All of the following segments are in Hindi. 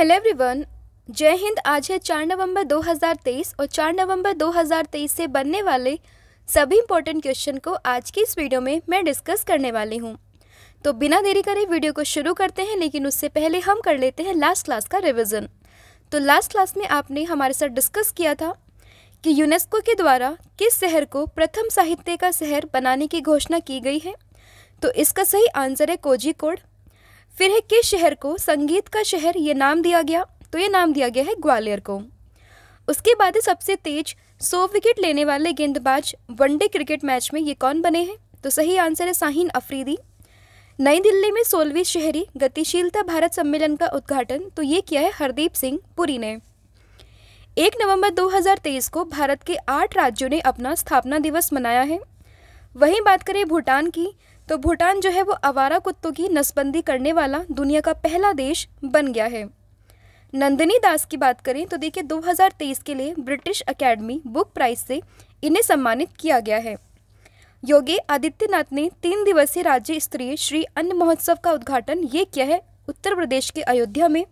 हेलो एवरीवन जय हिंद आज है 4 नवंबर 2023 और 4 नवंबर 2023 से बनने वाले सभी इंपॉर्टेंट क्वेश्चन को आज की इस वीडियो में मैं डिस्कस करने वाली हूँ तो बिना देरी करे वीडियो को शुरू करते हैं लेकिन उससे पहले हम कर लेते हैं लास्ट क्लास का रिविज़न तो लास्ट क्लास में आपने हमारे साथ डिस्कस किया था कि यूनेस्को के द्वारा किस शहर को प्रथम साहित्य का शहर बनाने की घोषणा की गई है तो इसका सही आंसर है कोड़ फिर है किस शहर को संगीत का शहर ये नाम दिया गया तो ये नाम दिया गया है ग्वालियर को उसके बाद है सबसे तेज सौ विकेट लेने वाले गेंदबाज वनडे क्रिकेट मैच में ये कौन बने हैं तो सही आंसर है शाहीन अफरीदी नई दिल्ली में सोलहवीं शहरी गतिशीलता भारत सम्मेलन का उद्घाटन तो ये किया है हरदीप सिंह पुरी ने एक नवंबर 2023 को भारत के आठ राज्यों ने अपना स्थापना दिवस मनाया है वहीं बात करें भूटान की तो भूटान जो है वो आवारा कुत्तों की नसबंदी करने वाला दुनिया का पहला देश बन गया है नंदिनी दास की बात करें तो देखिए 2023 के लिए ब्रिटिश अकेडमी बुक प्राइज से इन्हें सम्मानित किया गया है योगी आदित्यनाथ ने तीन दिवसीय राज्य स्तरीय श्री अन्न महोत्सव का उद्घाटन ये किया है उत्तर प्रदेश के अयोध्या में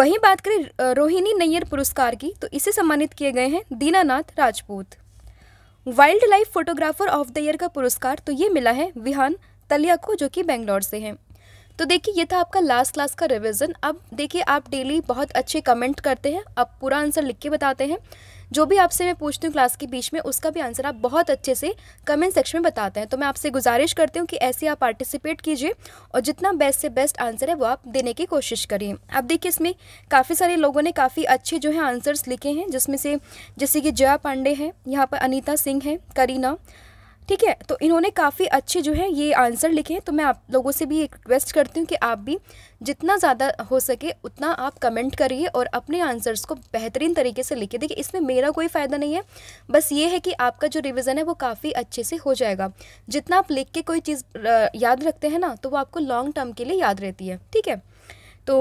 वहीं बात करें रोहिणी नैयर पुरस्कार की तो इसे सम्मानित किए गए हैं Dinanath Rajput wildlife photographer of the year का पुरस्कार तो ये मिला है विहान तलिया को जो कि बेंगलोर से है तो देखिए ये था आपका लास्ट क्लास का रिवीजन अब देखिए आप डेली बहुत अच्छे कमेंट करते हैं आप पूरा आंसर लिख के बताते हैं जो भी आपसे मैं पूछती हूँ क्लास के बीच में उसका भी आंसर आप बहुत अच्छे से कमेंट सेक्शन में बताते हैं तो मैं आपसे गुजारिश करती हूँ कि ऐसे आप पार्टिसिपेट कीजिए और जितना बेस्ट से बेस्ट आंसर है वो आप देने की कोशिश करिए आप देखिए इसमें काफ़ी सारे लोगों ने काफ़ी अच्छे जो है आंसर्स लिखे हैं जिसमें से जैसे कि जया पांडे हैं यहाँ पर अनिता सिंह हैं करीना ठीक है तो इन्होंने काफ़ी अच्छे जो है ये आंसर लिखे हैं तो मैं आप लोगों से भी एक रिक्वेस्ट करती हूँ कि आप भी जितना ज़्यादा हो सके उतना आप कमेंट करिए और अपने आंसर्स को बेहतरीन तरीके से लिखिए देखिए इसमें मेरा कोई फ़ायदा नहीं है बस ये है कि आपका जो रिविज़न है वो काफ़ी अच्छे से हो जाएगा जितना आप लिख के कोई चीज़ याद रखते हैं ना तो वो आपको लॉन्ग टर्म के लिए याद रहती है ठीक है तो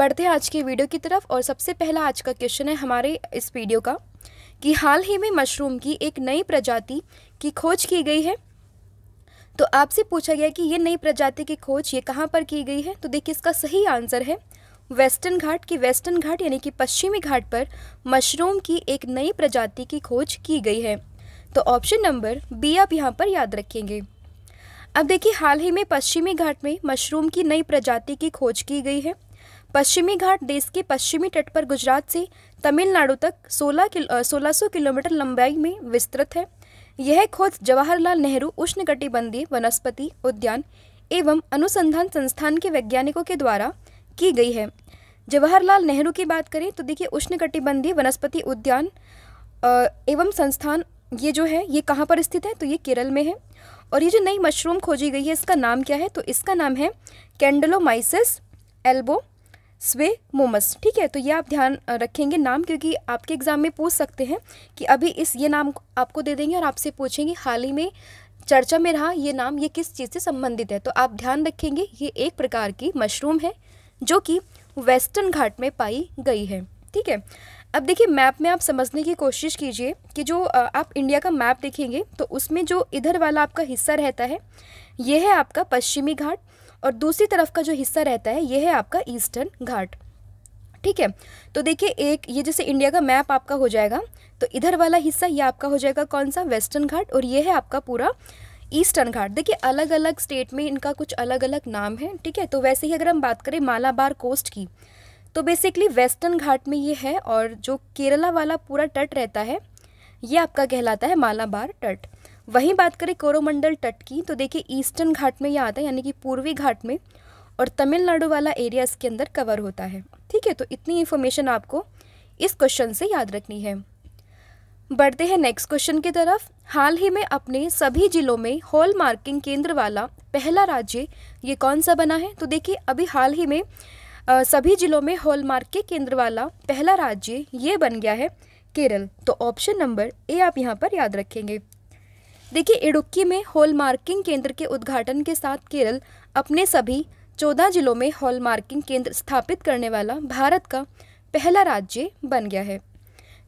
बढ़ते हैं आज की वीडियो की तरफ और सबसे पहला आज का क्वेश्चन है हमारे इस वीडियो का कि हाल ही में मशरूम की एक नई प्रजाति की खोज की गई है तो आपसे पूछा गया कि ये नई प्रजाति की खोज ये कहाँ पर की गई है तो देखिए इसका सही आंसर है वेस्टर्न घाट की वेस्टर्न घाट यानी कि पश्चिमी घाट पर मशरूम की एक नई प्रजाति की खोज की गई है तो ऑप्शन नंबर बी आप यहाँ पर याद रखेंगे अब देखिए हाल ही में पश्चिमी घाट में मशरूम की नई प्रजाति की खोज की गई है पश्चिमी घाट देश के पश्चिमी तट पर गुजरात से तमिलनाडु तक 16 किलो सोलह सौ किलोमीटर लंबाई में विस्तृत है यह खोज जवाहरलाल नेहरू उष्णकटिबंधीय वनस्पति उद्यान एवं अनुसंधान संस्थान के वैज्ञानिकों के द्वारा की गई है जवाहरलाल नेहरू की बात करें तो देखिए उष्णकटिबंधीय वनस्पति उद्यान एवं संस्थान ये जो है ये कहाँ पर स्थित है तो ये केरल में है और ये जो नई मशरूम खोजी गई है इसका नाम क्या है तो इसका नाम है कैंडलोमाइसिस एल्बो स्वे मोमस ठीक है तो ये आप ध्यान रखेंगे नाम क्योंकि आपके एग्ज़ाम में पूछ सकते हैं कि अभी इस ये नाम आपको दे देंगे और आपसे पूछेंगे हाल ही में चर्चा में रहा ये नाम ये किस चीज़ से संबंधित है तो आप ध्यान रखेंगे ये एक प्रकार की मशरूम है जो कि वेस्टर्न घाट में पाई गई है ठीक है अब देखिए मैप में आप समझने की कोशिश कीजिए कि जो आप इंडिया का मैप देखेंगे तो उसमें जो इधर वाला आपका हिस्सा रहता है ये है आपका पश्चिमी घाट और दूसरी तरफ का जो हिस्सा रहता है ये है आपका ईस्टर्न घाट ठीक है तो देखिए एक ये जैसे इंडिया का मैप आपका हो जाएगा तो इधर वाला हिस्सा ये आपका हो जाएगा कौन सा वेस्टर्न घाट और ये है आपका पूरा ईस्टर्न घाट देखिए अलग अलग स्टेट में इनका कुछ अलग अलग नाम है ठीक है तो वैसे ही अगर हम बात करें मालाबार कोस्ट की तो बेसिकली वेस्टर्न घाट में ये है और जो केरला वाला पूरा तट रहता है ये आपका कहलाता है मालाबार तट वहीं बात करें कोरोमंडल तट की तो देखिए ईस्टर्न घाट में यह आता है यानी कि पूर्वी घाट में और तमिलनाडु वाला एरिया इसके अंदर कवर होता है ठीक है तो इतनी इन्फॉर्मेशन आपको इस क्वेश्चन से याद रखनी है बढ़ते हैं नेक्स्ट क्वेश्चन की तरफ हाल ही में अपने सभी जिलों में हॉल मार्किंग केंद्र वाला पहला राज्य ये कौन सा बना है तो देखिए अभी हाल ही में आ, सभी जिलों में हॉल मार्क के केंद्र वाला पहला राज्य ये बन गया है केरल तो ऑप्शन नंबर ए आप यहाँ पर याद रखेंगे देखिए इडुक्की में हॉल मार्किंग केंद्र के उद्घाटन के साथ केरल अपने सभी चौदह जिलों में हॉल मार्किंग केंद्र स्थापित करने वाला भारत का पहला राज्य बन गया है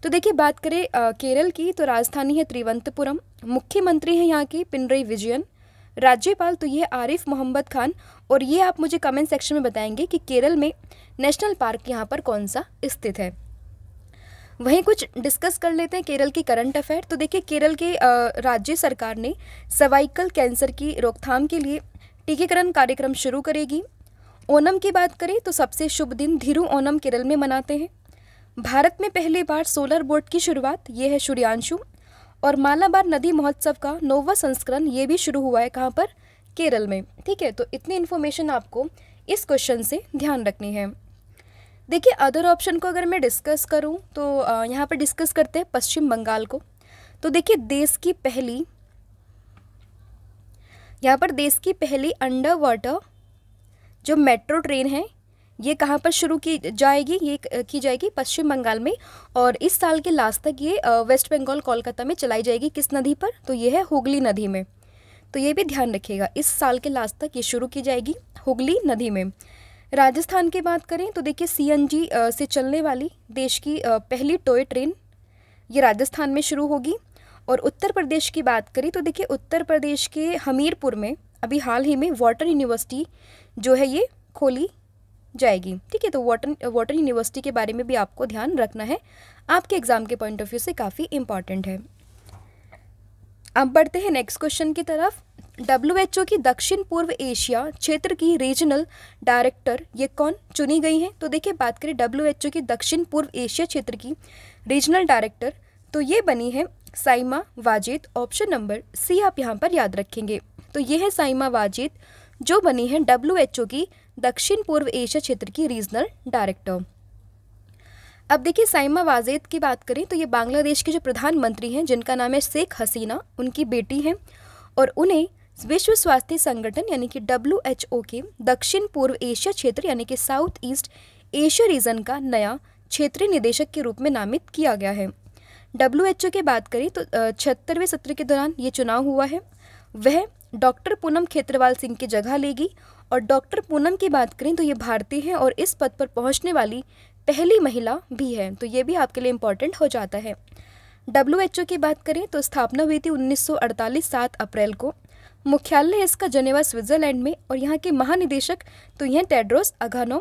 तो देखिए बात करें केरल की तो राजधानी है त्रिवंतपुरम मुख्यमंत्री हैं यहाँ की पिनरई विजयन राज्यपाल तो ये आरिफ मोहम्मद खान और ये आप मुझे कमेंट सेक्शन में बताएंगे कि केरल में नेशनल पार्क यहाँ पर कौन सा स्थित है वहीं कुछ डिस्कस कर लेते हैं केरल की करंट अफेयर तो देखिए केरल के राज्य सरकार ने सर्वाइकल कैंसर की रोकथाम के लिए टीकाकरण कार्यक्रम शुरू करेगी ओनम की बात करें तो सबसे शुभ दिन धीरू ओनम केरल में मनाते हैं भारत में पहली बार सोलर बोर्ड की शुरुआत ये है सूर्यांशु और मालाबार नदी महोत्सव का नोवा संस्करण ये भी शुरू हुआ है कहाँ पर केरल में ठीक है तो इतनी इन्फॉर्मेशन आपको इस क्वेश्चन से ध्यान रखनी है देखिए अदर ऑप्शन को अगर मैं डिस्कस करूं तो यहाँ पर डिस्कस करते हैं पश्चिम बंगाल को तो देखिए देश की पहली यहाँ पर देश की पहली अंडर वाटर जो मेट्रो ट्रेन है ये कहाँ पर शुरू की जाएगी ये की जाएगी पश्चिम बंगाल में और इस साल के लास्ट तक ये वेस्ट बंगाल कोलकाता में चलाई जाएगी किस नदी पर तो ये है हुगली नदी में तो ये भी ध्यान रखिएगा इस साल के लास्ट तक ये शुरू की जाएगी हुगली नदी में राजस्थान की बात करें तो देखिए सीएनजी से चलने वाली देश की पहली टॉय ट्रेन ये राजस्थान में शुरू होगी और उत्तर प्रदेश की बात करें तो देखिए उत्तर प्रदेश के हमीरपुर में अभी हाल ही में वाटर यूनिवर्सिटी जो है ये खोली जाएगी ठीक है तो वाटर वाटर यूनिवर्सिटी के बारे में भी आपको ध्यान रखना है आपके एग्ज़ाम के पॉइंट ऑफ व्यू से काफ़ी इम्पॉर्टेंट है अब बढ़ते हैं नेक्स्ट क्वेश्चन की तरफ डब्ल्यू की दक्षिण पूर्व एशिया क्षेत्र की रीजनल डायरेक्टर ये कौन चुनी गई हैं तो देखिए बात करें डब्ल्यू की दक्षिण पूर्व एशिया क्षेत्र की रीजनल डायरेक्टर तो ये बनी है Saima Wajid option number C आप यहाँ पर याद रखेंगे तो ये है साइमा वाजिद जो बनी है डब्ल्यू की दक्षिण पूर्व एशिया क्षेत्र की रीजनल डायरेक्टर अब देखिए साइमा वाजेद की बात करें तो ये बांग्लादेश के जो प्रधानमंत्री हैं जिनका नाम है शेख हसीना उनकी बेटी हैं और उन्हें विश्व स्वास्थ्य संगठन यानी कि डब्ल्यू एच ओ के दक्षिण पूर्व एशिया क्षेत्र यानी कि साउथ ईस्ट एशिया रीजन का नया क्षेत्रीय निदेशक के रूप में नामित किया गया है डब्ल्यू एच ओ की बात करें तो छिहत्तरवें सत्र के दौरान ये चुनाव हुआ है वह डॉक्टर पूनम खेत्रवाल सिंह की जगह लेगी और डॉक्टर पूनम की बात करें तो ये भारतीय हैं और इस पद पर पहुंचने वाली पहली महिला भी है तो ये भी आपके लिए इम्पोर्टेंट हो जाता है डब्ल्यू की बात करें तो स्थापना हुई थी 1948 सात अप्रैल को मुख्यालय है इसका जनेवा स्विट्जरलैंड में और यहाँ के महानिदेशक तो ये टेड्रोस अघानोम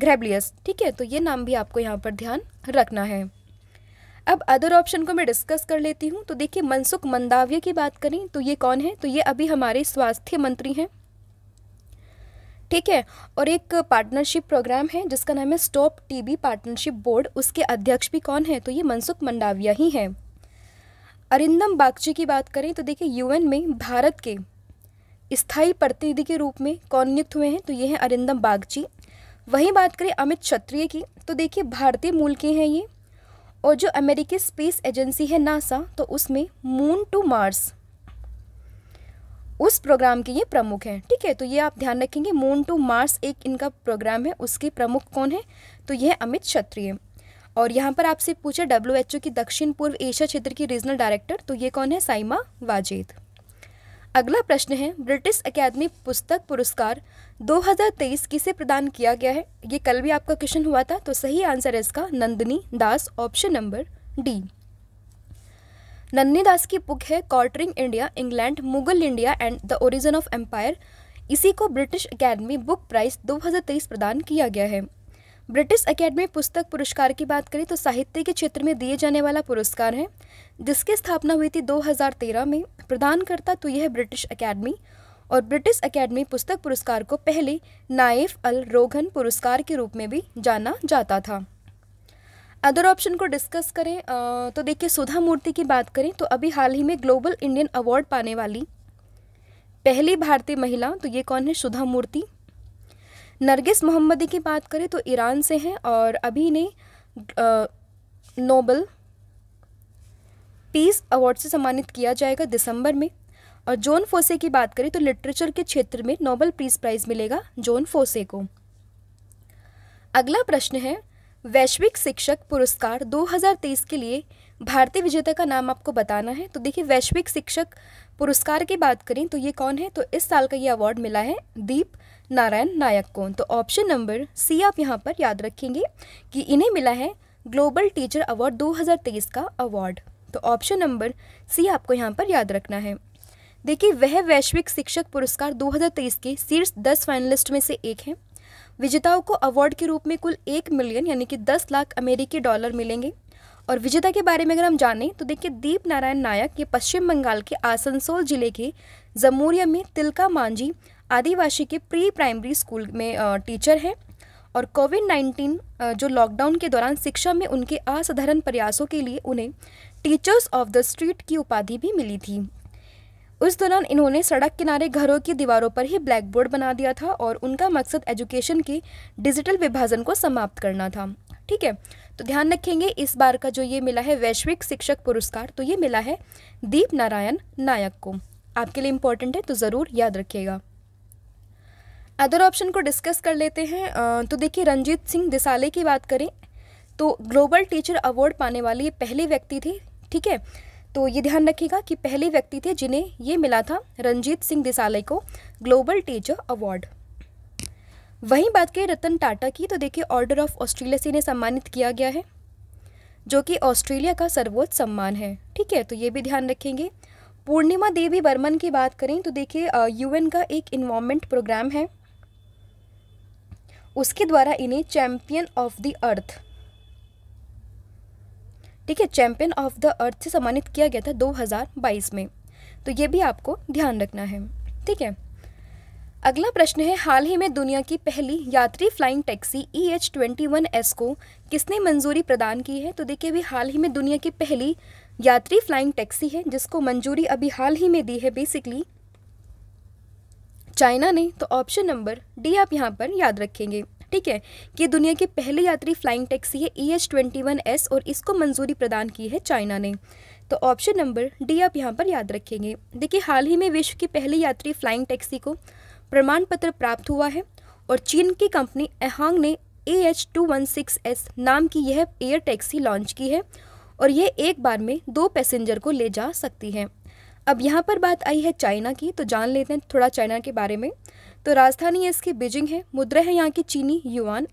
ग्रेबलियस ठीक है तो ये नाम भी आपको यहाँ पर ध्यान रखना है अब अदर ऑप्शन को मैं डिस्कस कर लेती हूँ तो देखिए मनसुख मंदाव्य की बात करें तो ये कौन है तो ये अभी हमारे स्वास्थ्य मंत्री हैं ठीक है और एक पार्टनरशिप प्रोग्राम है जिसका नाम है स्टॉप टीबी पार्टनरशिप बोर्ड उसके अध्यक्ष भी कौन है तो ये मनसुख मंडाविया ही हैं अरिंदम बागची की बात करें तो देखिए यूएन में भारत के स्थायी प्रतिनिधि के रूप में कौन नियुक्त हुए हैं तो ये हैं अरिंदम बागची वहीं बात करें अमित क्षत्रिय की तो देखिए भारतीय मूल के हैं ये और जो अमेरिकी स्पेस एजेंसी है नासा तो उसमें मून टू मार्स उस प्रोग्राम के ये प्रमुख हैं ठीक है तो ये आप ध्यान रखेंगे मून टू मार्स एक इनका प्रोग्राम है उसके प्रमुख कौन है तो ये है अमित क्षत्रिय और यहाँ पर आपसे पूछा डब्ल्यू की दक्षिण पूर्व एशिया क्षेत्र की रीजनल डायरेक्टर तो ये कौन है साइमा वाजेद अगला प्रश्न है ब्रिटिश अकेदमी पुस्तक पुरस्कार 2023 किसे प्रदान किया गया है ये कल भी आपका क्वेश्चन हुआ था तो सही आंसर है इसका Nandini Das option number D Nandini Das की बुक है courting India England Mughal India and the origin of empire इसी को ब्रिटिश अकेडमी बुक प्राइज 2023 प्रदान किया गया है ब्रिटिश अकेडमी पुस्तक पुरस्कार की बात करें तो साहित्य के क्षेत्र में दिए जाने वाला पुरस्कार है जिसकी स्थापना हुई थी 2013 में प्रदानकर्ता तो यह ब्रिटिश अकेडमी और ब्रिटिश अकेडमी पुस्तक पुरस्कार को पहले नाइफ अल रोगन पुरस्कार के रूप में भी जाना जाता था अदर ऑप्शन को डिस्कस करें तो देखिए सुधा मूर्ति की बात करें तो अभी हाल ही में ग्लोबल इंडियन अवार्ड पाने वाली पहली भारतीय महिला तो ये कौन है सुधा मूर्ति नरगिस मोहम्मदी की बात करें तो ईरान से हैं और अभी ने नोबल पीस अवार्ड से सम्मानित किया जाएगा दिसंबर में और जॉन फोसे की बात करें तो लिटरेचर के क्षेत्र में नोबल पीस प्राइज़ मिलेगा जॉन फोसे को अगला प्रश्न है वैश्विक शिक्षक पुरस्कार 2023 के लिए भारतीय विजेता का नाम आपको बताना है तो देखिए वैश्विक शिक्षक पुरस्कार की बात करें तो ये कौन है तो इस साल का ये अवार्ड मिला है दीप नारायण नायक को तो ऑप्शन नंबर सी आप यहाँ पर याद रखेंगे कि इन्हें मिला है ग्लोबल टीचर अवार्ड 2023 का अवार्ड तो ऑप्शन नंबर सी आपको यहाँ पर याद रखना है देखिए वह वैश्विक शिक्षक पुरस्कार 2023 के शीर्ष दस फाइनलिस्ट में से एक हैं विजेताओं को अवार्ड के रूप में कुल एक मिलियन यानी कि दस लाख अमेरिकी डॉलर मिलेंगे और विजेता के बारे में अगर हम जानें तो देखिए दीप नारायण नायक ये पश्चिम बंगाल के आसनसोल जिले के जमूरिया में तिलका मांझी आदिवासी के प्री प्राइमरी स्कूल में टीचर हैं और कोविड नाइन्टीन जो लॉकडाउन के दौरान शिक्षा में उनके असाधारण प्रयासों के लिए उन्हें टीचर्स ऑफ द स्ट्रीट की उपाधि भी मिली थी उस दौरान इन्होंने सड़क किनारे घरों की दीवारों पर ही ब्लैक बोर्ड बना दिया था और उनका मकसद एजुकेशन के डिजिटल विभाजन को समाप्त करना था ठीक है तो ध्यान रखेंगे इस बार का जो ये मिला है वैश्विक शिक्षक पुरस्कार तो ये मिला है दीप नारायण नायक को आपके लिए इम्पोर्टेंट है तो ज़रूर याद रखिएगा अदर ऑप्शन को डिस्कस कर लेते हैं तो देखिए रंजीत सिंह दिसाले की बात करें तो ग्लोबल टीचर अवार्ड पाने वाली ये पहले व्यक्ति थे ठीक है तो ये ध्यान रखिएगा कि पहले व्यक्ति थे जिन्हें ये मिला था रंजीत सिंह दिसाले को ग्लोबल टीचर अवार्ड वहीं बात करें रतन टाटा की तो देखिए ऑर्डर ऑफ ऑस्ट्रेलिया से इन्हें सम्मानित किया गया है जो कि ऑस्ट्रेलिया का सर्वोच्च सम्मान है ठीक है तो ये भी ध्यान रखेंगे पूर्णिमा देवी बर्मन की बात करें तो देखिए यूएन का एक इन्वामेंट प्रोग्राम है उसके द्वारा इन्हें चैम्पियन ऑफ द अर्थ ठीक है चैम्पियन ऑफ द अर्थ से सम्मानित किया गया था 2022 में तो ये भी आपको ध्यान रखना है ठीक है अगला प्रश्न है हाल ही में दुनिया की पहली यात्री flying taxi E H twenty one S को किसने मंजूरी प्रदान की है तो देखिए अभी हाल ही में दुनिया की पहली यात्री फ्लाइंग टैक्सी है जिसको मंजूरी अभी हाल ही में दी है बेसिकली चाइना ने तो ऑप्शन नंबर डी आप यहाँ पर याद रखेंगे ठीक है कि दुनिया की पहली यात्री फ्लाइंग टैक्सी है E H twenty one S और इसको मंजूरी प्रदान की है चाइना ने तो ऑप्शन नंबर डी आप यहाँ पर याद रखेंगे देखिए हाल ही में विश्व की पहली यात्री फ्लाइंग टैक्सी को प्रमाण पत्र प्राप्त हुआ है और चीन की कंपनी एहांग ने A H two one six S नाम की यह एयर टैक्सी लॉन्च की है और यह एक बार में दो पैसेंजर को ले जा सकती है अब यहाँ पर बात आई है चाइना की तो जान लेते हैं थोड़ा चाइना के बारे में तो राजधानी इसकी बीजिंग है मुद्रा है यहाँ की चीनी युवान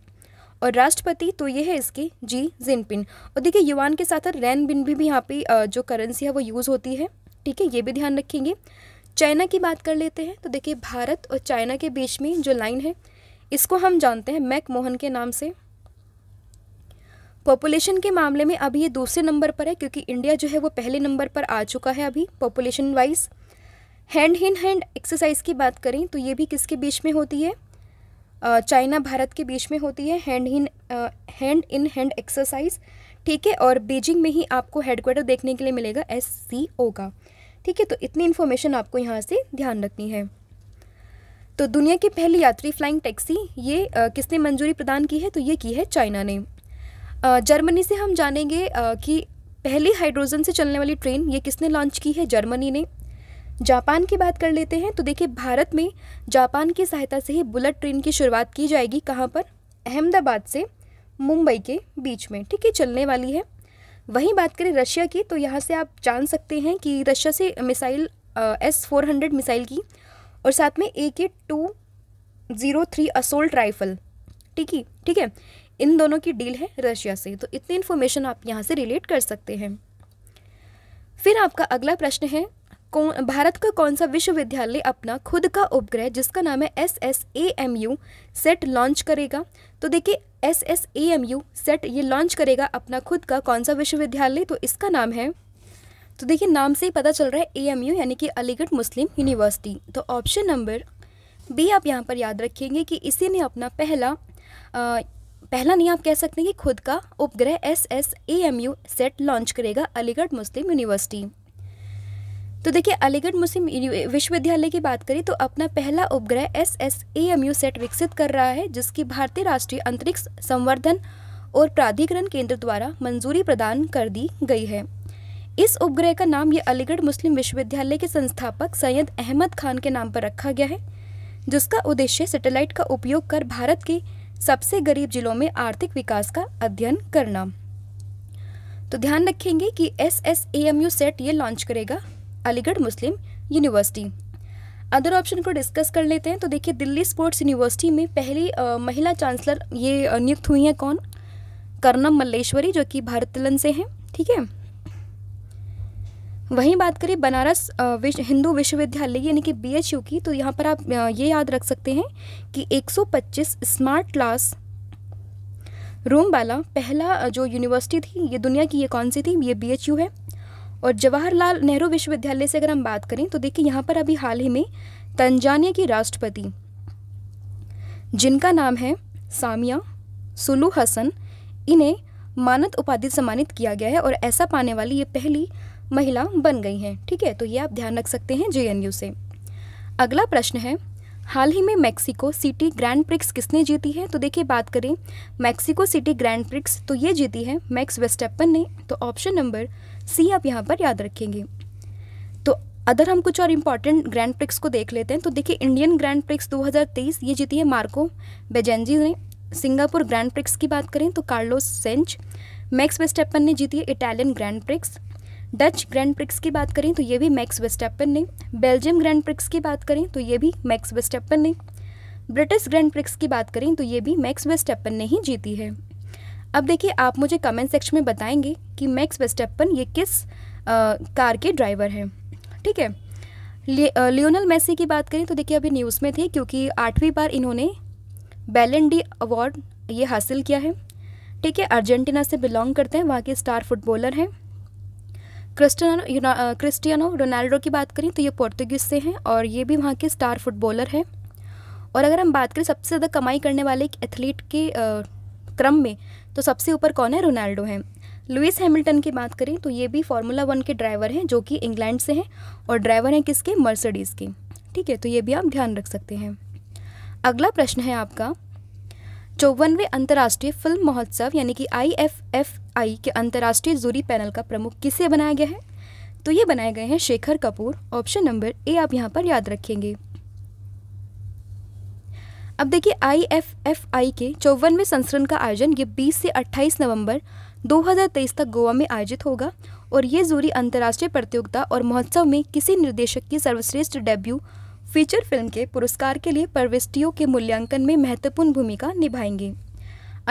और राष्ट्रपति तो ये है इसकी जी जिनपिन और देखिए युवान के साथ रैन बिन भी, भी यहाँ पे जो करेंसी है वो यूज़ होती है ठीक है ये भी ध्यान रखेंगे चाइना की बात कर लेते हैं तो देखिए भारत और चाइना के बीच में जो लाइन है इसको हम जानते हैं मैक मोहन के नाम से पॉपुलेशन के मामले में अभी ये दूसरे नंबर पर है क्योंकि इंडिया जो है वो पहले नंबर पर आ चुका है अभी population wise hand in hand exercise की बात करें तो ये भी किसके बीच में होती है चाइना भारत के बीच में होती है hand in hand in hand exercise ठीक है और बीजिंग में ही आपको हेडक्वार्टर देखने के लिए मिलेगा एस सी ओ का ठीक है तो इतनी इन्फॉर्मेशन आपको यहाँ से ध्यान रखनी है तो दुनिया की पहली यात्री फ्लाइंग टैक्सी ये आ, किसने मंजूरी प्रदान की है तो ये की है चाइना ने आ, जर्मनी से हम जानेंगे आ, कि पहली हाइड्रोजन से चलने वाली ट्रेन ये किसने लॉन्च की है जर्मनी ने जापान की बात कर लेते हैं तो देखिए भारत में जापान की सहायता से ही बुलेट ट्रेन की शुरुआत की जाएगी कहाँ पर अहमदाबाद से मुंबई के बीच में ठीक है चलने वाली है वहीं बात करें रशिया की तो यहाँ से आप जान सकते हैं कि रशिया से missile S four hundred missile की और साथ में A K two zero three assault rifle ठीक ही ठीक है इन दोनों की डील है रशिया से तो इतनी इन्फॉर्मेशन आप यहाँ से रिलेट कर सकते हैं फिर आपका अगला प्रश्न है कौन भारत का कौन सा विश्वविद्यालय अपना खुद का उपग्रह जिसका नाम है S S A M U sat launch करेगा तो देखिए S S A M U sat ये लॉन्च करेगा अपना खुद का कौन सा विश्वविद्यालय तो इसका नाम है तो देखिए नाम से ही पता चल रहा है ए एम यू यानी कि अलीगढ़ मुस्लिम यूनिवर्सिटी तो ऑप्शन नंबर बी आप यहाँ पर याद रखेंगे कि इसी ने अपना पहला आ, पहला नहीं आप कह सकते कि खुद का उपग्रह S S A M U sat launch करेगा अलीगढ़ मुस्लिम यूनिवर्सिटी तो देखिए अलीगढ़ मुस्लिम विश्वविद्यालय की बात करें तो अपना पहला उपग्रह S S A M U sat विकसित कर रहा है जिसकी भारतीय राष्ट्रीय अंतरिक्ष संवर्धन और प्राधिकरण केंद्र द्वारा मंजूरी प्रदान कर दी गई है इस उपग्रह का नाम ये अलीगढ़ मुस्लिम विश्वविद्यालय के संस्थापक सैयद अहमद खान के नाम पर रखा गया है जिसका उद्देश्य सैटेलाइट का उपयोग कर भारत के सबसे गरीब जिलों में आर्थिक विकास का अध्ययन करना तो ध्यान रखेंगे कि S S A M U sat ये लॉन्च करेगा Aligarh Muslim university other option को डिस्कस कर लेते हैं तो देखिए दिल्ली स्पोर्ट्स यूनिवर्सिटी में पहली आ, महिला चांसलर ये नियुक्त हुई हैं कौन कर्णम मल्लेश्वरी जो कि भारतलन से हैं ठीक है वहीं बात करें बनारस विश्व हिंदू विश्वविद्यालय यानी कि बीएचयू की तो यहाँ पर आप ये याद रख सकते हैं कि 125 स्मार्ट क्लास रूम वाला पहला जो यूनिवर्सिटी थी ये दुनिया की ये कौन सी थी ये बीएचयू है और जवाहरलाल नेहरू विश्वविद्यालय से अगर हम बात करें तो देखिए यहाँ पर अभी हाल ही में तंजानिया की राष्ट्रपति जिनका नाम है सामिया सुलू हसन इन्हें मानद उपाधि सम्मानित किया गया है और ऐसा पाने वाली ये पहली महिला बन गई हैं ठीक है तो ये आप ध्यान रख सकते हैं जे से अगला प्रश्न है हाल ही में मैक्सिको सिटी ग्रैंड प्रिक्स किसने जीती है तो देखिए बात करें मैक्सिको सिटी ग्रैंड प्रिक्स तो ये जीती है मैक्स वेस्टेपन ने तो ऑप्शन नंबर सी आप यहाँ पर याद रखेंगे तो अगर हम कुछ और इम्पॉर्टेंट ग्रैंड प्रिक्स को देख लेते हैं तो देखिए इंडियन ग्रैंड प्रिक्स 2023 ये जीती है मार्को बेजेंजी ने सिंगापुर ग्रैंड प्रिक्स की बात करें तो कार्लोस सेंच मैक्स वेस्टेपन ने जीती है Italian grand prix Dutch grand prix की बात करें तो ये भी मैक्स वेस्टेपन ने बेल्जियम ग्रैंड प्रिक्स की बात करें तो ये भी मैक्स वेस्टेपन ने ब्रिटिश ग्रैंड प्रिक्स की बात करें तो ये भी मैक्स वेस्टेपन ने ही जीती है अब देखिए आप मुझे कमेंट सेक्शन में बताएंगे कि मैक्स वेस्टेपन ये किस आ, कार के ड्राइवर हैं ठीक है ले, लियोनल मेसी की बात करें तो देखिए अभी न्यूज़ में थे क्योंकि आठवीं बार इन्होंने बैलेंडी डी अवार्ड ये हासिल किया है ठीक है अर्जेंटीना से बिलोंग करते हैं वहाँ के स्टार फुटबॉलर हैं क्रिस्टियानो क्रिस्टियानो रोनाल्डो की बात करें तो ये पोर्तुगीज से हैं और ये भी वहाँ के स्टार फुटबॉलर हैं और अगर हम बात करें सबसे ज़्यादा कमाई करने वाले एक एथलीट के आ, क्रम में तो सबसे ऊपर कौन है रोनाल्डो है लुइस हैमिल्टन की बात करें तो ये भी फार्मूला वन के ड्राइवर हैं जो कि इंग्लैंड से हैं और ड्राइवर हैं किसके मर्सडीज़ के ठीक है तो ये भी आप ध्यान रख सकते हैं अगला प्रश्न है आपका चौवनवे अंतर्राष्ट्रीय फिल्म महोत्सव यानी कि आई एफ एफ आई के अंतर्राष्ट्रीय जूरी पैनल का प्रमुख किसे बनाया गया है तो ये बनाए गए हैं Shekhar Kapur option number A आप यहाँ पर याद रखेंगे अब देखिए आई एफ एफ आई के चौवनवें संस्करण का आयोजन ये 20 से 28 नवंबर 2023 तक गोवा में आयोजित होगा और ये जूरी अंतर्राष्ट्रीय प्रतियोगिता और महोत्सव में किसी निर्देशक की सर्वश्रेष्ठ डेब्यू फीचर फिल्म के पुरस्कार के लिए प्रविष्टियों के मूल्यांकन में महत्वपूर्ण भूमिका निभाएंगे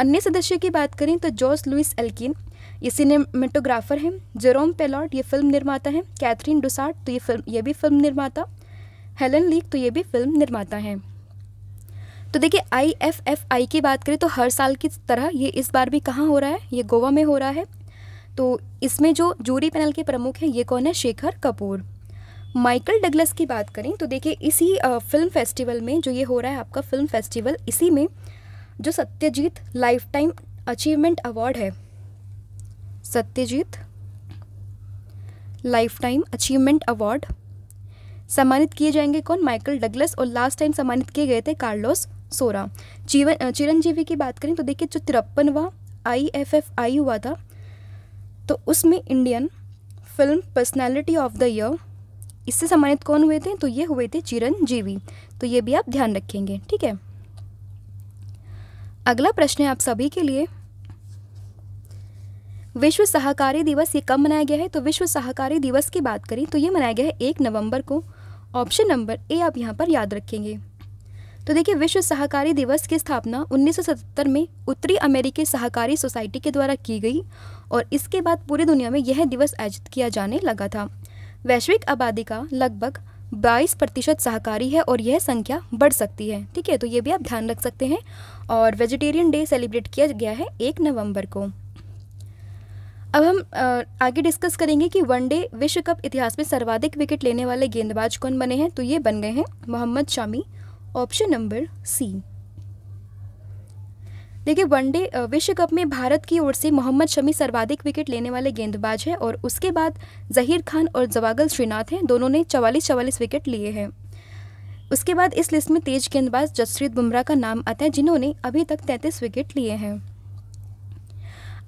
अन्य सदस्यों की बात करें तो जॉर्ज लुइस एल्किन ये सिनेमेटोग्राफर हैं जेरोम पेलॉट ये फिल्म निर्माता हैं कैथरीन डुसार्ट तो ये फिल्म ये भी फिल्म निर्माता हेलन लीक तो ये भी फिल्म निर्माता हैं तो देखिए आई एफ एफ आई की बात करें तो हर साल की तरह ये इस बार भी कहाँ हो रहा है ये गोवा में हो रहा है तो इसमें जो जूरी पैनल के प्रमुख हैं ये कौन है शेखर कपूर माइकल डगलस की बात करें तो देखिए इसी फिल्म फेस्टिवल में जो ये हो रहा है आपका फिल्म फेस्टिवल इसी में जो Satyajit lifetime achievement award है Satyajit lifetime achievement award सम्मानित किए जाएंगे कौन माइकल डगलस और लास्ट टाइम सम्मानित किए गए थे कार्लोस सोलह जीवन चिरंजीवी की बात करें तो देखिए जो तिरपनवा आई एफ एफ आई हुआ था तो उसमें Indian film personality of the year इससे सम्मानित कौन हुए थे तो ये हुए थे चिरंजीवी तो ये भी आप ध्यान रखेंगे ठीक है अगला प्रश्न है आप सभी के लिए विश्व सहकारी दिवस ये कब मनाया गया है तो विश्व सहकारी दिवस की बात करें तो ये मनाया गया है एक नवंबर को ऑप्शन नंबर ए आप यहाँ पर याद रखेंगे तो देखिए विश्व सहकारी दिवस की स्थापना 1977 में उत्तरी अमेरिकी सहकारी सोसाइटी के द्वारा की गई और इसके बाद पूरी दुनिया में यह दिवस आयोजित किया जाने लगा था वैश्विक आबादी का लगभग 22 प्रतिशत सहकारी है और यह संख्या बढ़ सकती है ठीक है तो ये भी आप ध्यान रख सकते हैं और वेजिटेरियन डे सेलिब्रेट किया गया है एक नवम्बर को अब हम आगे डिस्कस करेंगे कि वनडे विश्व कप इतिहास में सर्वाधिक विकेट लेने वाले गेंदबाज कौन बने हैं तो ये बन गए हैं Mohammed Shami option number C देखिए वनडे विश्व कप में भारत की ओर से मोहम्मद शमी सर्वाधिक विकेट लेने वाले गेंदबाज हैं और उसके बाद जहीर खान और जवागल श्रीनाथ हैं दोनों ने चवालीस चवालीस विकेट लिए हैं उसके बाद इस लिस्ट में तेज गेंदबाज जसप्रीत बुमराह का नाम आता है जिन्होंने अभी तक तैंतीस विकेट लिए हैं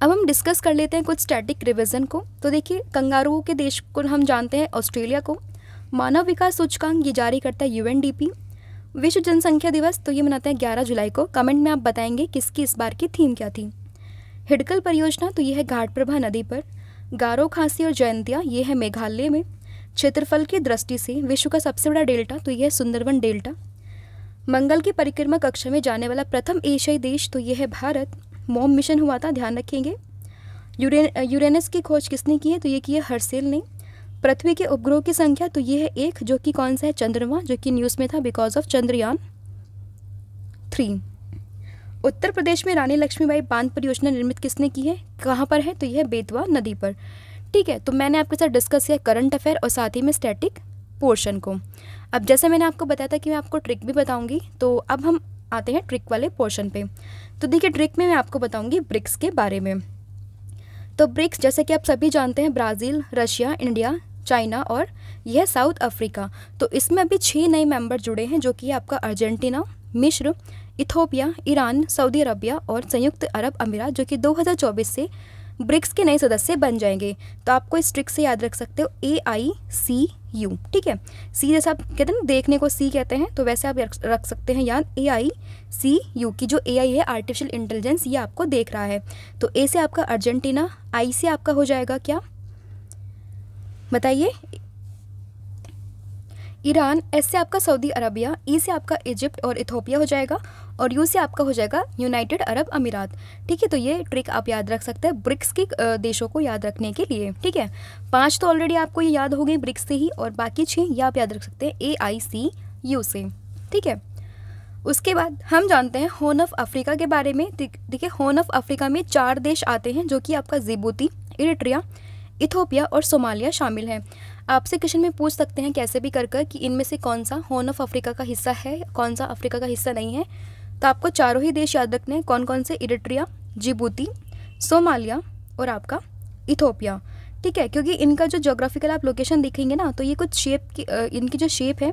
अब हम डिस्कस कर लेते हैं कुछ स्टैटिक रिविज़न को तो देखिए कंगारुओं के देश को हम जानते हैं ऑस्ट्रेलिया को मानव विकास सूचकांक ये जारी करता है यूएनडीपी विश्व जनसंख्या दिवस तो ये मनाते हैं ग्यारह जुलाई को कमेंट में आप बताएंगे किसकी इस बार की थीम क्या थी हिडकल परियोजना तो ये है घाटप्रभा नदी पर गारो खांसी और जयंतिया ये है मेघालय में क्षेत्रफल की दृष्टि से विश्व का सबसे बड़ा डेल्टा तो यह है सुंदरवन डेल्टा मंगल की परिक्रमा कक्षा में जाने वाला प्रथम एशियाई देश तो यह है भारत मोम मिशन हुआ था ध्यान रखेंगे यूरेन यूरेनस की खोज किसने की है तो ये की है हर्सेल ने पृथ्वी के उपग्रह की संख्या तो ये है एक जो कि कौन सा है चंद्रमा जो कि न्यूज़ में था because of Chandrayaan three Uttar Pradesh में रानी लक्ष्मीबाई बांध परियोजना निर्मित किसने की है कहाँ पर है तो यह बेतवा नदी पर ठीक है तो मैंने आपके साथ डिस्कस किया करंट अफेयर और साथ ही में स्टैटिक पोर्शन को अब जैसे मैंने आपको बताया था कि मैं आपको ट्रिक भी बताऊंगी तो अब हम आते हैं ट्रिक वाले पोर्शन पे तो देखिए ट्रिक में मैं आपको बताऊंगी ब्रिक्स के बारे में तो ब्रिक्स जैसे कि आप सभी जानते हैं ब्राज़ील रशिया इंडिया चाइना और यह साउथ अफ्रीका तो इसमें अभी छः नए मेंबर जुड़े हैं जो कि आपका अर्जेंटीना मिश्र इथोपिया ईरान सऊदी अरबिया और संयुक्त अरब अमीरात जो कि 2024 से ब्रिक्स के नए सदस्य बन जाएंगे तो आपको इस ट्रिक से याद रख सकते हो ए आई सी यू ठीक है सी जैसे आप कहते हैं ना देखने को सी कहते हैं तो वैसे आप रख सकते हैं याद ए आई सी यू की जो ए आई है आर्टिफिशियल इंटेलिजेंस ये आपको देख रहा है तो ए से आपका अर्जेंटीना आई से आपका हो जाएगा क्या बताइए ईरान एस से आपका सऊदी अरबिया ई से आपका इजिप्ट और इथोपिया हो जाएगा और यू से आपका हो जाएगा यूनाइटेड अरब अमीरात ठीक है तो ये ट्रिक आप याद रख सकते हैं ब्रिक्स के देशों को याद रखने के लिए ठीक है पांच तो ऑलरेडी आपको ये याद हो गई ब्रिक्स से ही और बाकी छः ये आप याद रख सकते हैं ए आई सी यू से ठीक है उसके बाद हम जानते हैं होन ऑफ अफ्रीका के बारे में ठीक है होन ऑफ अफ्रीका में चार देश आते हैं जो कि आपका जिबूती इरिट्रिया इथोपिया और सोमालिया शामिल हैं आपसे क्वेश्चन में पूछ सकते हैं कैसे भी कर कर कि इनमें से कौन सा हॉर्न ऑफ अफ्रीका का हिस्सा है कौन सा अफ्रीका का हिस्सा नहीं है तो आपको चारों ही देश याद रखने हैं कौन कौन से इरिट्रिया जिबूती सोमालिया और आपका इथोपिया ठीक है क्योंकि इनका जो जोग्राफिकल आप लोकेशन देखेंगे ना तो ये कुछ शेप की इनकी जो शेप है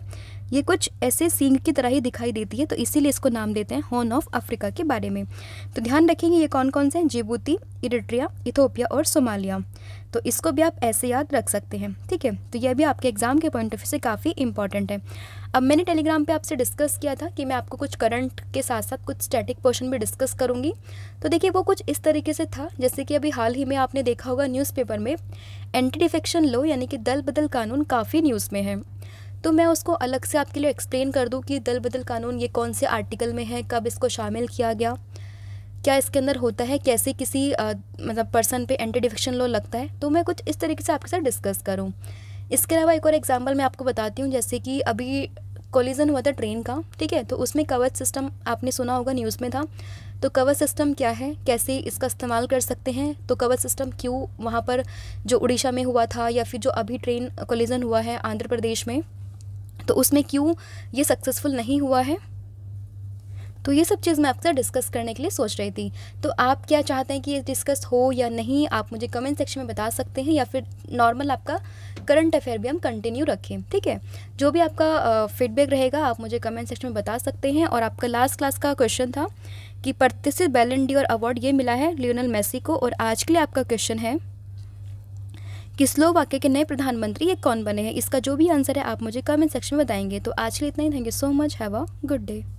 ये कुछ ऐसे सींग की तरह ही दिखाई देती है तो इसीलिए इसको नाम देते हैं हॉर्न ऑफ अफ्रीका के बारे में तो ध्यान रखेंगे ये कौन कौन से हैं जिबूती इरिट्रिया इथोपिया और सोमालिया तो इसको भी आप ऐसे याद रख सकते हैं ठीक है तो यह भी आपके एग्ज़ाम के पॉइंट ऑफ व्यू से काफ़ी इंपॉर्टेंट है अब मैंने टेलीग्राम पे आपसे डिस्कस किया था कि मैं आपको कुछ करंट के साथ साथ कुछ स्टैटिक पोर्शन भी डिस्कस करूँगी तो देखिए वो कुछ इस तरीके से था जैसे कि अभी हाल ही में आपने देखा होगा न्यूज़पेपर में एंटी डिफेक्शन लो यानी कि दल बदल कानून काफ़ी न्यूज़ में है तो मैं उसको अलग से आपके लिए एक्सप्लेन कर दूँ कि दल बदल कानून ये कौन से आर्टिकल में है कब इसको शामिल किया गया क्या इसके अंदर होता है कैसे किसी आ, मतलब पर्सन पे एंटी डिफिक्शन लॉ लगता है तो मैं कुछ इस तरीके से आपके साथ डिस्कस करूँ इसके अलावा एक और एग्जाम्पल मैं आपको बताती हूँ जैसे कि अभी कोलिजन हुआ था ट्रेन का ठीक है तो उसमें कवर सिस्टम आपने सुना होगा न्यूज़ में था तो कवर सिस्टम क्या है कैसे इसका इस्तेमाल कर सकते हैं तो कवर सिस्टम क्यों वहाँ पर जो उड़ीसा में हुआ था या फिर जो अभी ट्रेन कोलिजन हुआ है आंध्र प्रदेश में तो उसमें क्यों ये सक्सेसफुल नहीं हुआ है तो ये सब चीज़ मैं आपसे डिस्कस करने के लिए सोच रही थी तो आप क्या चाहते हैं कि ये डिस्कस हो या नहीं आप मुझे कमेंट सेक्शन में बता सकते हैं या फिर नॉर्मल आपका करंट अफेयर भी हम कंटिन्यू रखें ठीक है जो भी आपका फीडबैक रहेगा आप मुझे कमेंट सेक्शन में बता सकते हैं और आपका लास्ट क्लास का क्वेश्चन था कि प्रतिष्ठित और अवार्ड ये मिला है लियोनल मेसी को और आज के लिए आपका क्वेश्चन है स्लोवाकिया के नए प्रधानमंत्री ये कौन बने हैं इसका जो भी आंसर है आप मुझे कमेंट सेक्शन में बताएंगे तो आज के लिए इतना ही thank you so much have a good day